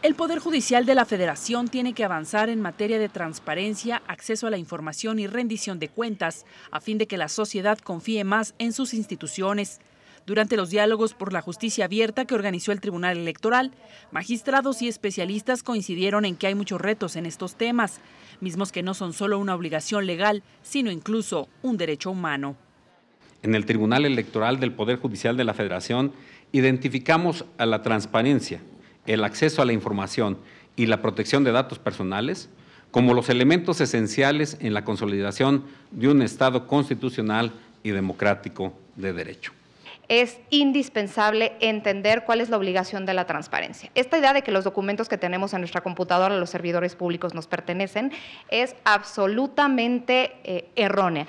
El Poder Judicial de la Federación tiene que avanzar en materia de transparencia, acceso a la información y rendición de cuentas, a fin de que la sociedad confíe más en sus instituciones. Durante los diálogos por la justicia abierta que organizó el Tribunal Electoral, magistrados y especialistas coincidieron en que hay muchos retos en estos temas, mismos que no son solo una obligación legal, sino incluso un derecho humano. En el Tribunal Electoral del Poder Judicial de la Federación identificamos a la transparencia el acceso a la información y la protección de datos personales como los elementos esenciales en la consolidación de un Estado constitucional y democrático de derecho es indispensable entender cuál es la obligación de la transparencia. Esta idea de que los documentos que tenemos en nuestra computadora, los servidores públicos nos pertenecen, es absolutamente eh, errónea.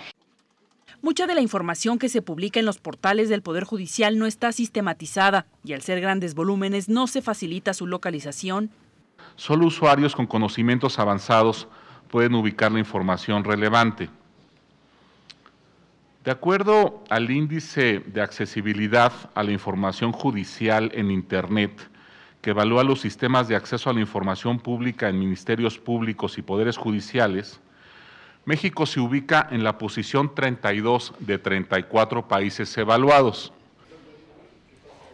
Mucha de la información que se publica en los portales del Poder Judicial no está sistematizada y al ser grandes volúmenes no se facilita su localización. Solo usuarios con conocimientos avanzados pueden ubicar la información relevante. De acuerdo al índice de accesibilidad a la información judicial en Internet, que evalúa los sistemas de acceso a la información pública en ministerios públicos y poderes judiciales, México se ubica en la posición 32 de 34 países evaluados.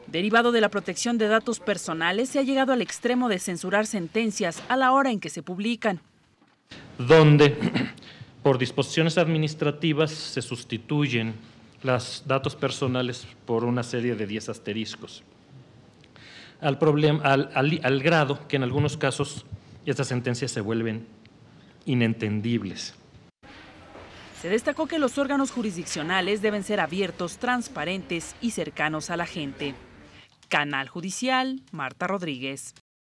Derivado de la protección de datos personales, se ha llegado al extremo de censurar sentencias a la hora en que se publican. Donde, por disposiciones administrativas, se sustituyen los datos personales por una serie de 10 asteriscos. Al, al grado que en algunos casos estas sentencias se vuelven inentendibles. Se destacó que los órganos jurisdiccionales deben ser abiertos, transparentes y cercanos a la gente. Canal Judicial, Marta Rodríguez.